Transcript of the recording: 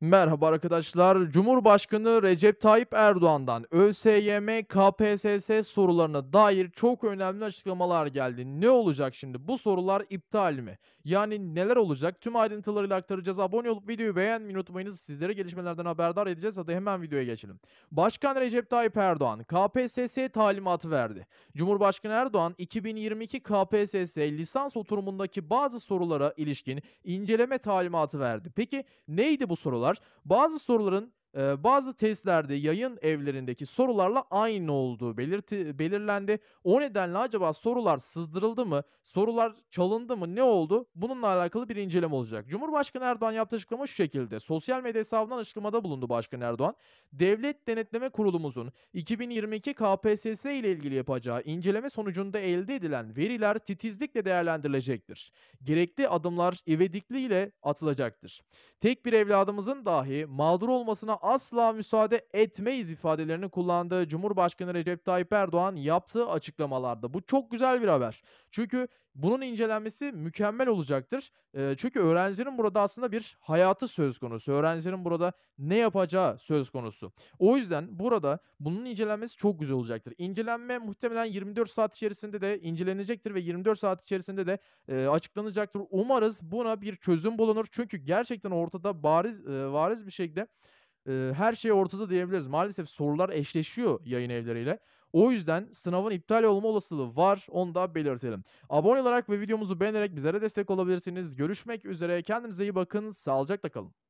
Merhaba arkadaşlar. Cumhurbaşkanı Recep Tayyip Erdoğan'dan ÖSYM, KPSS sorularına dair çok önemli açıklamalar geldi. Ne olacak şimdi? Bu sorular iptal mi? Yani neler olacak? Tüm ayrıntılarıyla aktaracağız. Abone olup videoyu beğenmeyi unutmayınız. Sizlere gelişmelerden haberdar edeceğiz. Hadi hemen videoya geçelim. Başkan Recep Tayyip Erdoğan KPSS talimatı verdi. Cumhurbaşkanı Erdoğan 2022 KPSS lisans oturumundaki bazı sorulara ilişkin inceleme talimatı verdi. Peki neydi bu sorular? sorular. Bazı soruların bazı testlerde yayın evlerindeki sorularla aynı olduğu belirti, belirlendi. O nedenle acaba sorular sızdırıldı mı? Sorular çalındı mı? Ne oldu? Bununla alakalı bir inceleme olacak. Cumhurbaşkanı Erdoğan yaptığı açıklama şu şekilde. Sosyal medya hesabından açıklamada bulundu Başkan Erdoğan. Devlet Denetleme Kurulumuzun 2022 KPSS ile ilgili yapacağı inceleme sonucunda elde edilen veriler titizlikle değerlendirilecektir. Gerekli adımlar ivedikliyle atılacaktır. Tek bir evladımızın dahi mağdur olmasına asla müsaade etmeyiz ifadelerini kullandığı Cumhurbaşkanı Recep Tayyip Erdoğan yaptığı açıklamalarda. Bu çok güzel bir haber. Çünkü bunun incelenmesi mükemmel olacaktır. Ee, çünkü öğrencilerin burada aslında bir hayatı söz konusu. Öğrencilerin burada ne yapacağı söz konusu. O yüzden burada bunun incelenmesi çok güzel olacaktır. İncelenme muhtemelen 24 saat içerisinde de incelenecektir ve 24 saat içerisinde de e, açıklanacaktır. Umarız buna bir çözüm bulunur. Çünkü gerçekten ortada bariz e, variz bir şekilde e, her şey ortada diyebiliriz. Maalesef sorular eşleşiyor yayın evleriyle. O yüzden sınavın iptal olma olasılığı var. Onu da belirtelim. Abone olarak ve videomuzu beğenerek bizlere destek olabilirsiniz. Görüşmek üzere. Kendinize iyi bakın. Sağlıcakla kalın.